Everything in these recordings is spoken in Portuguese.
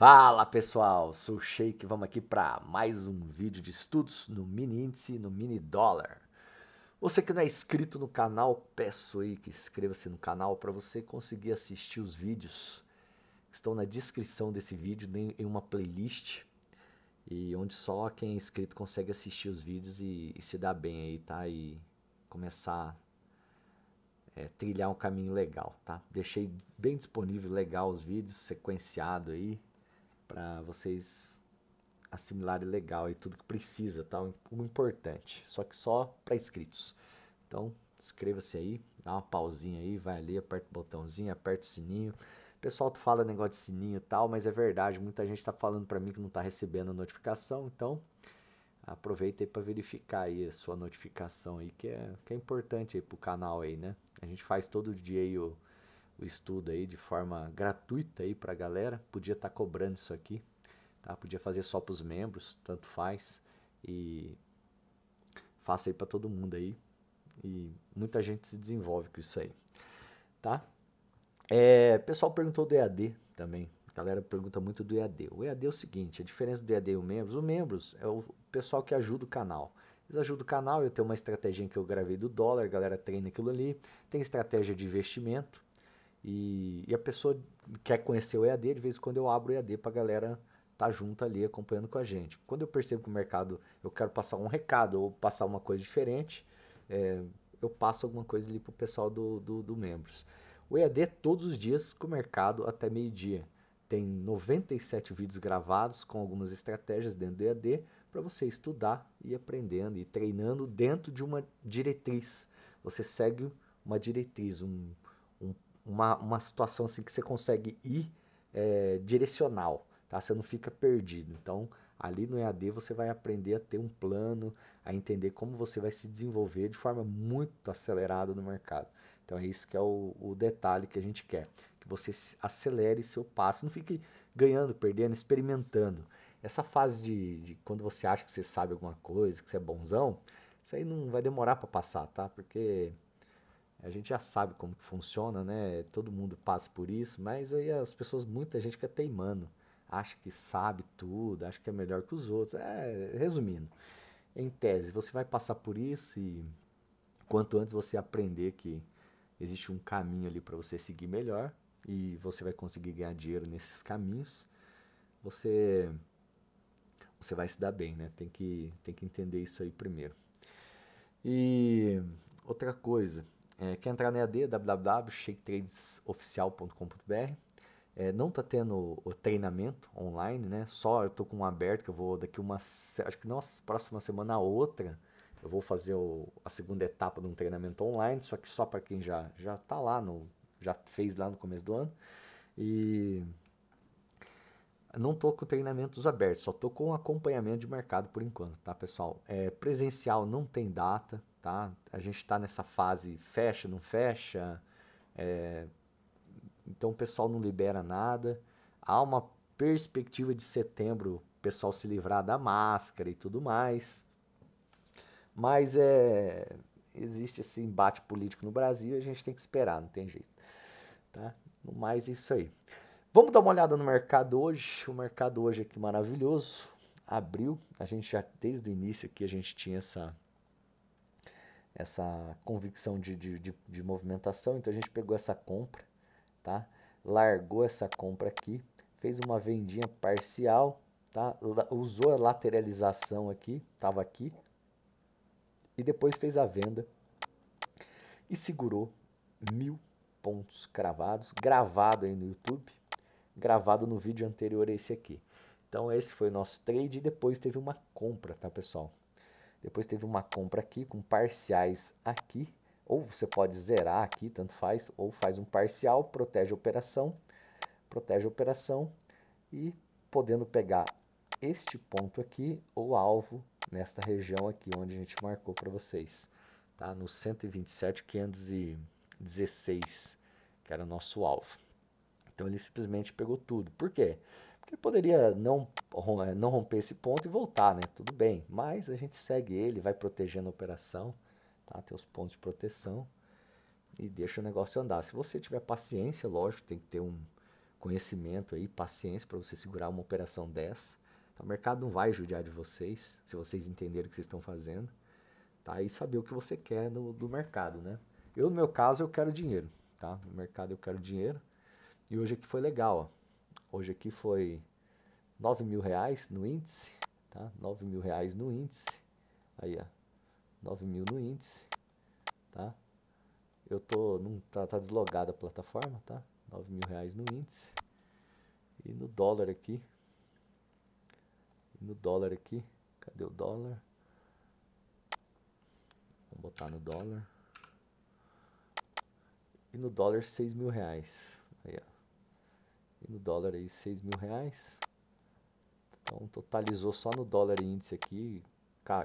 Fala pessoal, sou o Sheik, vamos aqui para mais um vídeo de estudos no mini índice, no mini dólar. Você que não é inscrito no canal, peço aí que inscreva-se no canal para você conseguir assistir os vídeos que estão na descrição desse vídeo em uma playlist e onde só quem é inscrito consegue assistir os vídeos e, e se dar bem aí, tá? E começar é, trilhar um caminho legal, tá? Deixei bem disponível, legal os vídeos, sequenciado aí para vocês assimilarem legal e tudo que precisa, tá? O importante, só que só para inscritos. Então, inscreva-se aí, dá uma pausinha aí, vai ali, aperta o botãozinho, aperta o sininho. pessoal tu fala negócio de sininho e tal, mas é verdade, muita gente está falando para mim que não está recebendo a notificação, então aproveita aí para verificar aí a sua notificação aí, que é, que é importante aí pro canal aí, né? A gente faz todo dia aí o o estudo aí de forma gratuita aí para a galera. Podia estar tá cobrando isso aqui, tá? Podia fazer só para os membros, tanto faz. E faça aí para todo mundo aí. E muita gente se desenvolve com isso aí, tá? É, pessoal perguntou do EAD também. A galera pergunta muito do EAD. O EAD é o seguinte, a diferença do EAD e o membros, o membros é o pessoal que ajuda o canal. Eles ajudam o canal, eu tenho uma estratégia que eu gravei do dólar, a galera treina aquilo ali. Tem estratégia de investimento, e, e a pessoa quer conhecer o EAD, de vez em quando eu abro o EAD para a galera estar tá junto ali acompanhando com a gente. Quando eu percebo que o mercado, eu quero passar um recado ou passar uma coisa diferente, é, eu passo alguma coisa ali para o pessoal do, do, do Membros. O EAD é todos os dias com o mercado até meio-dia. Tem 97 vídeos gravados com algumas estratégias dentro do EAD para você estudar e aprendendo e treinando dentro de uma diretriz. Você segue uma diretriz, um, uma, uma situação assim que você consegue ir é, direcional, tá? Você não fica perdido. Então, ali no EAD você vai aprender a ter um plano, a entender como você vai se desenvolver de forma muito acelerada no mercado. Então, é isso que é o, o detalhe que a gente quer, que você acelere seu passo, não fique ganhando, perdendo, experimentando. Essa fase de, de quando você acha que você sabe alguma coisa, que você é bonzão, isso aí não vai demorar para passar, tá? Porque a gente já sabe como que funciona, né? Todo mundo passa por isso, mas aí as pessoas, muita gente fica teimando, acha que sabe tudo, acha que é melhor que os outros. É, resumindo, em tese, você vai passar por isso e quanto antes você aprender que existe um caminho ali para você seguir melhor e você vai conseguir ganhar dinheiro nesses caminhos, você você vai se dar bem, né? Tem que tem que entender isso aí primeiro. E outra coisa, é, quer entrar na EAD, www.shaketradesoficial.com.br. É, não está tendo o treinamento online, né? Só eu estou com um aberto que eu vou daqui uma, acho que não a próxima semana a outra, eu vou fazer o, a segunda etapa de um treinamento online, só que só para quem já já tá lá no já fez lá no começo do ano. E não estou com treinamentos abertos, só estou com acompanhamento de mercado por enquanto, tá, pessoal? É, presencial não tem data, tá? A gente está nessa fase fecha, não fecha, é... então o pessoal não libera nada. Há uma perspectiva de setembro o pessoal se livrar da máscara e tudo mais, mas é existe esse embate político no Brasil e a gente tem que esperar, não tem jeito, tá? No mais é isso aí. Vamos dar uma olhada no mercado hoje. O mercado hoje aqui é maravilhoso. Abriu, a gente já desde o início aqui a gente tinha essa essa convicção de, de, de, de movimentação, então a gente pegou essa compra, tá? largou essa compra aqui, fez uma vendinha parcial, tá? usou a lateralização aqui, tava aqui, e depois fez a venda e segurou mil pontos cravados, gravado aí no YouTube, gravado no vídeo anterior a esse aqui. Então esse foi o nosso trade e depois teve uma compra, tá pessoal? Depois teve uma compra aqui com parciais aqui. Ou você pode zerar aqui, tanto faz. Ou faz um parcial, protege a operação. Protege a operação. E podendo pegar este ponto aqui ou alvo nesta região aqui onde a gente marcou para vocês. Tá? No 127,516, que era o nosso alvo. Então ele simplesmente pegou tudo. Por quê? Porque ele poderia não é, não romper esse ponto e voltar, né? Tudo bem, mas a gente segue ele, vai protegendo a operação, tá? Tem os pontos de proteção e deixa o negócio andar. Se você tiver paciência, lógico, tem que ter um conhecimento aí, paciência para você segurar uma operação dessa. Tá? O mercado não vai judiar de vocês, se vocês entenderem o que vocês estão fazendo, tá? E saber o que você quer no do mercado, né? Eu, no meu caso, eu quero dinheiro, tá? No mercado eu quero dinheiro. E hoje aqui foi legal, ó. Hoje aqui foi 9 mil reais no índice, tá? 9 mil reais no índice, aí ó, 9 mil no índice, tá? Eu tô, não, tá, tá deslogada a plataforma, tá? 9 mil reais no índice, e no dólar aqui, no dólar aqui, cadê o dólar? Vamos botar no dólar. E no dólar 6 mil reais. Aí, ó. E no dólar aí 6 mil reais. Então totalizou só no dólar índice aqui,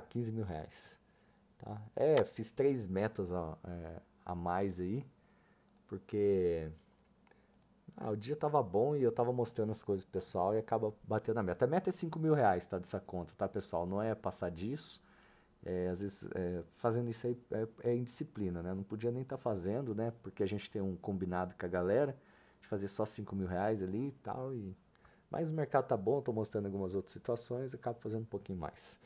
15 mil reais. Tá? É, fiz três metas a, é, a mais aí, porque ah, o dia tava bom e eu tava mostrando as coisas pro pessoal e acaba batendo a meta. A meta é 5 mil reais, tá? Dessa conta, tá, pessoal? Não é passar disso. É, às vezes, é, fazendo isso aí é, é, indisciplina, né? Não podia nem estar tá fazendo, né? Porque a gente tem um combinado com a galera de fazer só 5 mil reais ali e tal. E mas o mercado tá bom, estou mostrando algumas outras situações, acabo fazendo um pouquinho mais.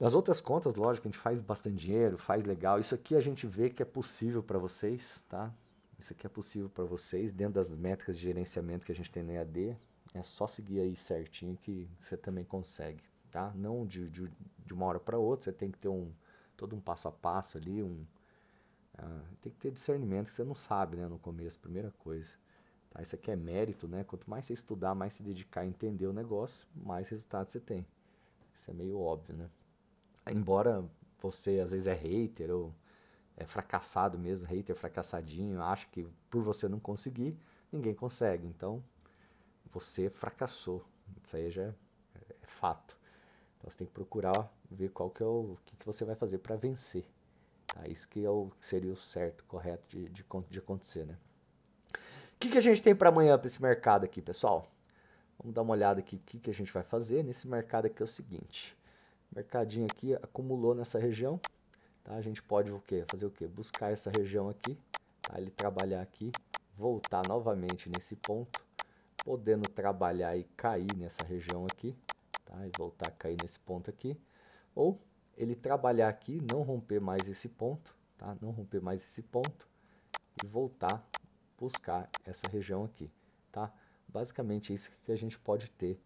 Nas outras contas, lógico, a gente faz bastante dinheiro, faz legal. Isso aqui a gente vê que é possível para vocês, tá? Isso aqui é possível para vocês dentro das métricas de gerenciamento que a gente tem na EAD. É só seguir aí certinho que você também consegue, tá? Não de, de, de uma hora para outra, você tem que ter um todo um passo a passo ali, um, Uh, tem que ter discernimento que você não sabe, né, no começo, primeira coisa. Tá? Isso aqui é mérito, né? Quanto mais você estudar, mais se dedicar a entender o negócio, mais resultado você tem. Isso é meio óbvio, né? Embora você às vezes é hater ou é fracassado mesmo, hater fracassadinho, acho que por você não conseguir, ninguém consegue. Então, você fracassou. Isso aí já é, é fato. Então, você tem que procurar ver qual que é o, o que, que você vai fazer para vencer. Tá? Isso que, é o, seria o certo, correto de, de, de acontecer, né? que, que a gente tem para amanhã para esse mercado aqui, pessoal? Vamos dar uma olhada aqui o que, que a gente vai fazer nesse mercado aqui é o seguinte. Mercadinho aqui acumulou nessa região, tá? A gente pode o quê? Fazer o quê? Buscar essa região aqui, tá? Ele trabalhar aqui, voltar novamente nesse ponto, podendo trabalhar e cair nessa região aqui, tá? E voltar a cair nesse ponto aqui, ou ele trabalhar aqui, não romper mais esse ponto, tá? Não romper mais esse ponto e voltar buscar essa região aqui, tá? Basicamente é isso que a gente pode ter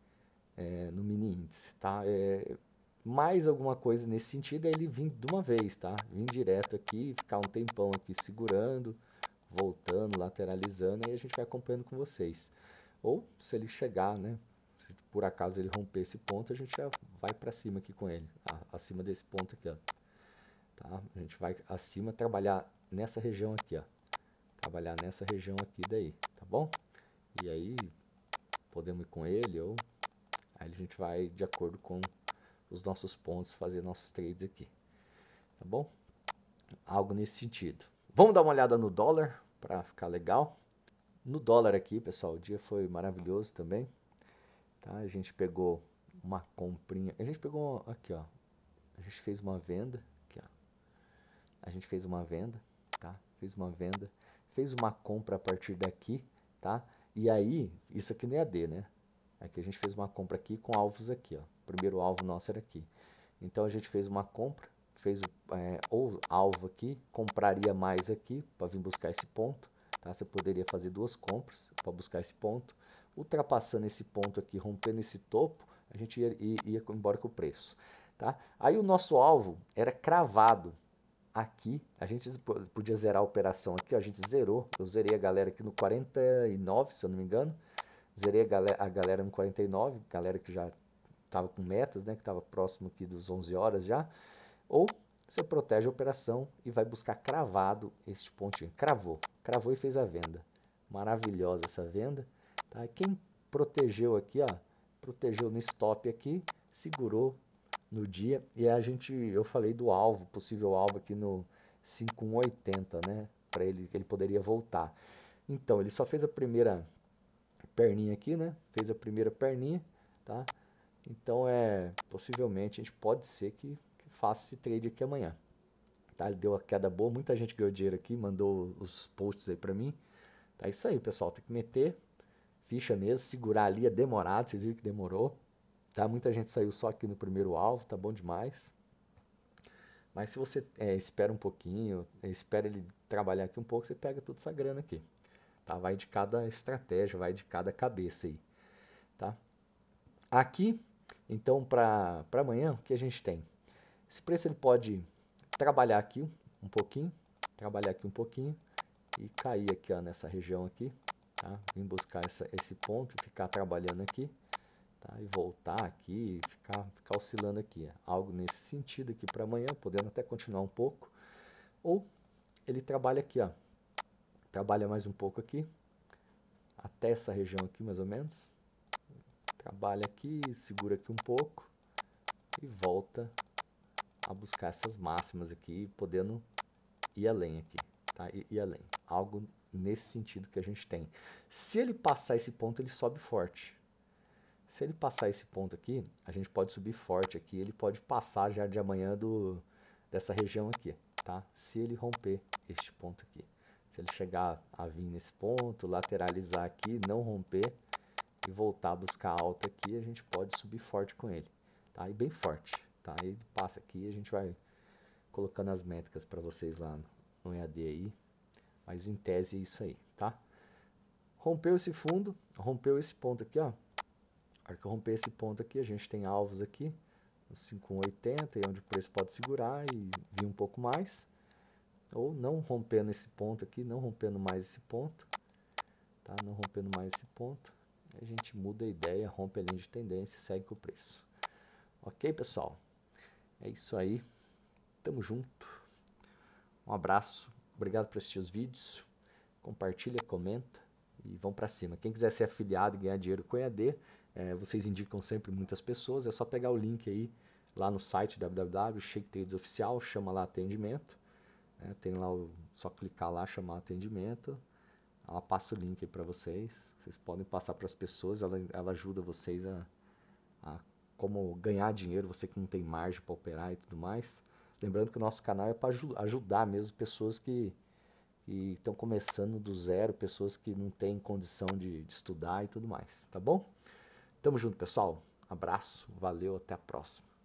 é, no mini índice, tá? É, mais alguma coisa nesse sentido é ele vir de uma vez, tá? Vir direto aqui, ficar um tempão aqui segurando, voltando, lateralizando, aí a gente vai acompanhando com vocês. Ou se ele chegar, né? Se por acaso ele romper esse ponto, a gente já vai para cima aqui com ele, acima desse ponto aqui, ó. Tá? A gente vai acima trabalhar nessa região aqui, ó trabalhar nessa região aqui daí, tá bom? E aí podemos ir com ele ou aí a gente vai de acordo com os nossos pontos fazer nossos trades aqui, tá bom? Algo nesse sentido. Vamos dar uma olhada no dólar para ficar legal. No dólar aqui, pessoal, o dia foi maravilhoso também. Tá? A gente pegou uma comprinha. A gente pegou aqui, ó. A gente fez uma venda. Aqui, ó. A gente fez uma venda, tá? Fez uma venda fez uma compra a partir daqui, tá? E aí, isso aqui não é D, né? Aqui a gente fez uma compra aqui com alvos aqui, ó. O primeiro alvo nosso era aqui. Então a gente fez uma compra, fez é, ou alvo aqui, compraria mais aqui para vir buscar esse ponto, tá? Você poderia fazer duas compras para buscar esse ponto. Ultrapassando esse ponto aqui, rompendo esse topo, a gente ia, ia, ia embora com o preço, tá? Aí o nosso alvo era cravado, aqui, a gente podia zerar a operação aqui, ó, a gente zerou, eu zerei a galera aqui no 49, se eu não me engano, zerei a galera, a galera no 49, galera que já estava com metas, né, que estava próximo aqui dos 11 horas já, ou você protege a operação e vai buscar cravado este pontinho, cravou, cravou e fez a venda, maravilhosa essa venda, tá? quem protegeu aqui, ó, protegeu no stop aqui, segurou no dia. E a gente, eu falei do alvo, possível alvo aqui no 5180, né? Para ele que ele poderia voltar. Então, ele só fez a primeira perninha aqui, né? Fez a primeira perninha, tá? Então, é, possivelmente a gente pode ser que, que faça esse trade aqui amanhã. Tá? Ele deu a queda boa, muita gente ganhou dinheiro aqui, mandou os posts aí para mim. Tá isso aí, pessoal, tem que meter ficha mesmo, segurar ali é demorado, vocês viram que demorou Tá? Muita gente saiu só aqui no primeiro alvo, tá bom demais. Mas se você é, espera um pouquinho, é, espera ele trabalhar aqui um pouco, você pega toda essa grana aqui. Tá? Vai de cada estratégia, vai de cada cabeça aí. Tá? Aqui, então, para amanhã, o que a gente tem? Esse preço ele pode trabalhar aqui um pouquinho, trabalhar aqui um pouquinho e cair aqui ó, nessa região aqui, tá? Vim buscar essa, esse ponto e ficar trabalhando aqui tá? e voltar aqui e ficar, ficar oscilando aqui. Algo nesse sentido aqui para amanhã, podendo até continuar um pouco. Ou ele trabalha aqui, ó. trabalha mais um pouco aqui, até essa região aqui mais ou menos. Trabalha aqui, segura aqui um pouco e volta a buscar essas máximas aqui, podendo ir além aqui, tá? E, ir além. Algo nesse sentido que a gente tem. Se ele passar esse ponto, ele sobe forte. Se ele passar esse ponto aqui, a gente pode subir forte aqui, ele pode passar já de amanhã do, dessa região aqui, tá? Se ele romper este ponto aqui. Se ele chegar a vir nesse ponto, lateralizar aqui, não romper e voltar a buscar alta aqui, a gente pode subir forte com ele, tá? E bem forte, tá? Ele passa aqui e a gente vai colocando as métricas para vocês lá no EAD aí, mas em tese é isso aí, tá? Rompeu esse fundo, rompeu esse ponto aqui, ó, a hora que eu romper esse ponto aqui, a gente tem alvos aqui, os 5,80, é onde o preço pode segurar e vir um pouco mais. Ou não rompendo esse ponto aqui, não rompendo mais esse ponto. Tá? Não rompendo mais esse ponto. A gente muda a ideia, rompe a linha de tendência e segue com o preço. Ok, pessoal? É isso aí. Tamo junto. Um abraço. Obrigado por assistir os vídeos. Compartilha, comenta e vão para cima. Quem quiser ser afiliado e ganhar dinheiro com EAD, é, vocês indicam sempre muitas pessoas. É só pegar o link aí lá no site www Oficial, chama lá atendimento. É, tem lá o, só clicar lá, chamar atendimento. Ela passa o link para vocês. Vocês podem passar para as pessoas. Ela, ela ajuda vocês a, a como ganhar dinheiro, você que não tem margem para operar e tudo mais. Lembrando que o nosso canal é para ajudar mesmo pessoas que estão começando do zero, pessoas que não têm condição de, de estudar e tudo mais, tá bom? Tamo junto, pessoal. Abraço, valeu, até a próxima.